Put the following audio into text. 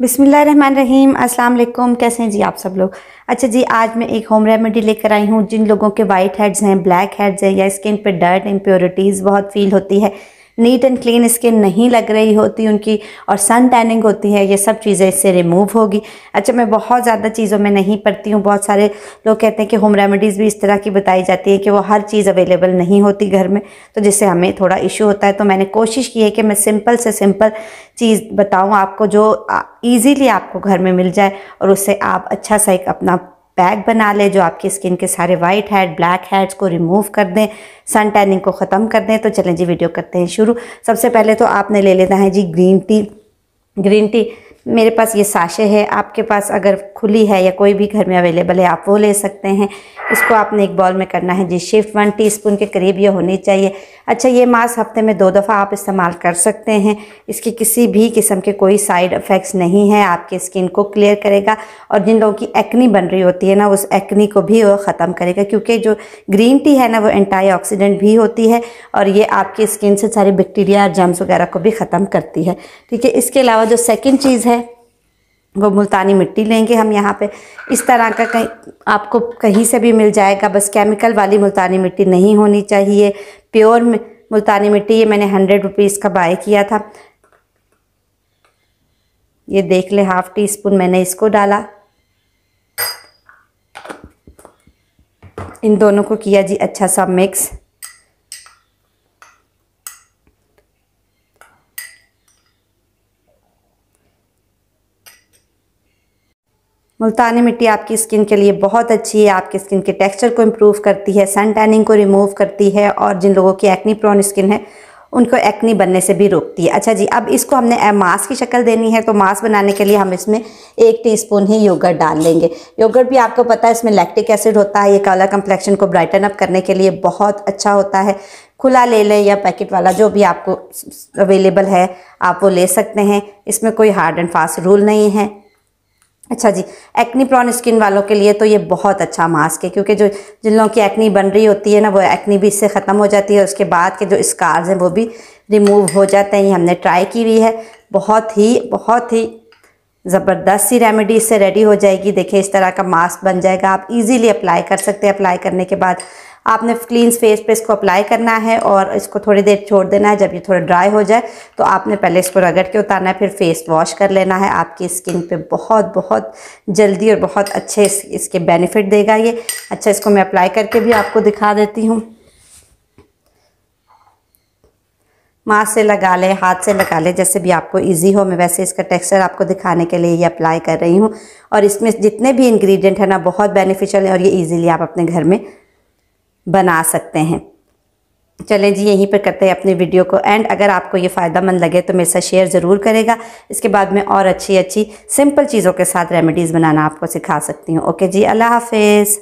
बिसमीम अस्सलाम कैसे हैं जी आप सब लोग अच्छा जी आज मैं एक होम रेमेडी लेकर आई हूँ जिन लोगों के वाइट हेड्स हैं ब्लैक हेड्स हैं या स्किन पे डर्ट इम्प्योरिटीज़ बहुत फील होती है नीट एंड क्लीन स्किन नहीं लग रही होती उनकी और सन टैनिंग होती है ये सब चीज़ें इससे रिमूव होगी अच्छा मैं बहुत ज़्यादा चीज़ों में नहीं पढ़ती हूँ बहुत सारे लोग कहते हैं कि होम रेमेडीज़ भी इस तरह की बताई जाती है कि वो हर चीज़ अवेलेबल नहीं होती घर में तो जिससे हमें थोड़ा इशू होता है तो मैंने कोशिश की है कि मैं सिंपल से सिंपल चीज़ बताऊँ आपको जो ईज़िली आपको घर में मिल जाए और उससे आप अच्छा सा एक अपना पैक बना लें जो आपकी स्किन के सारे वाइट हेड ब्लैक हेड्स को रिमूव कर दें सन टैनिंग को ख़त्म कर दें तो चलें जी वीडियो करते हैं शुरू सबसे पहले तो आपने ले लेना है जी ग्रीन टी ग्रीन टी मेरे पास ये साशे है आपके पास अगर खुली है या कोई भी घर में अवेलेबल है आप वो ले सकते हैं इसको आपने एक बॉल में करना है जी शिफ्ट वन टीस्पून के करीब ये होनी चाहिए अच्छा ये मास्क हफ्ते में दो दफ़ा आप इस्तेमाल कर सकते हैं इसकी किसी भी किस्म के कोई साइड इफ़ेक्ट्स नहीं है आपकी स्किन को क्लियर करेगा और जिन लोगों की एक्नी बन रही होती है ना उस एक्नी को भी वो ख़त्म करेगा क्योंकि जो ग्रीन टी है ना वो एंटी भी होती है और ये आपकी स्किन से सारे बैक्टीरिया और जम्स वगैरह को भी ख़त्म करती है ठीक है इसके अलावा जो सेकेंड चीज़ है वो मुल्तानी मिट्टी लेंगे हम यहाँ पे इस तरह का कहीं आपको कहीं से भी मिल जाएगा बस केमिकल वाली मुल्तानी मिट्टी नहीं होनी चाहिए प्योर मुल्तानी मिट्टी ये मैंने हंड्रेड रुपीज़ का बाय किया था ये देख ले हाफ़ टी स्पून मैंने इसको डाला इन दोनों को किया जी अच्छा सा मिक्स मुल्तानी मिट्टी आपकी स्किन के लिए बहुत अच्छी है आपकी स्किन के टेक्सचर को इम्प्रूव करती है सन टैनिंग को रिमूव करती है और जिन लोगों की एक्नी प्रोन स्किन है उनको एक्नी बनने से भी रोकती है अच्छा जी अब इसको हमने मास्क की शक्ल देनी है तो मास्क बनाने के लिए हम इसमें एक टीस्पून ही योगर्ट डाल लेंगे योगर्ट भी आपको पता है इसमें लैक्टिक एसिड होता है ये काला कंप्लेक्शन को ब्राइटन अप करने के लिए बहुत अच्छा होता है खुला ले लें या पैकेट वाला जो भी आपको अवेलेबल है आप वो ले सकते हैं इसमें कोई हार्ड एंड फास्ट रूल नहीं है अच्छा जी एक्नी प्रॉन स्किन वालों के लिए तो ये बहुत अच्छा मास्क है क्योंकि जो जिन लोगों की एक्नी बन रही होती है ना वो एक्नी भी इससे ख़त्म हो जाती है उसके बाद के जो स्कार्स हैं वो भी रिमूव हो जाते हैं ये हमने ट्राई की हुई है बहुत ही बहुत ही ज़बरदस्त सी रेमेडी इससे रेडी हो जाएगी देखिए इस तरह का मास्क बन जाएगा आप इजीली अप्लाई कर सकते हैं अप्लाई करने के बाद आपने क्लीन फेस पे इसको अप्लाई करना है और इसको थोड़ी देर छोड़ देना है जब ये थोड़ा ड्राई हो जाए तो आपने पहले इसको रगड़ के उतारना है फिर फेस वॉश कर लेना है आपकी स्किन पे बहुत बहुत जल्दी और बहुत अच्छे इस, इसके बेनिफिट देगा ये अच्छा इसको मैं अप्लाई करके भी आपको दिखा देती हूँ माँ से लगा लें हाथ से लगा लें जैसे भी आपको इजी हो मैं वैसे इसका टेक्सचर आपको दिखाने के लिए ये अप्लाई कर रही हूँ और इसमें जितने भी इंग्रेडिएंट है ना बहुत बेनिफिशियल है और ये इजीली आप अपने घर में बना सकते हैं चलें जी यहीं पर करते हैं अपने वीडियो को एंड अगर आपको ये फ़ायदा मंद लगे तो मेरे साथ शेयर ज़रूर करेगा इसके बाद मैं और अच्छी अच्छी सिंपल चीज़ों के साथ रेमेडीज़ बनाना आपको सिखा सकती हूँ ओके जी अल्लाह हाफिज़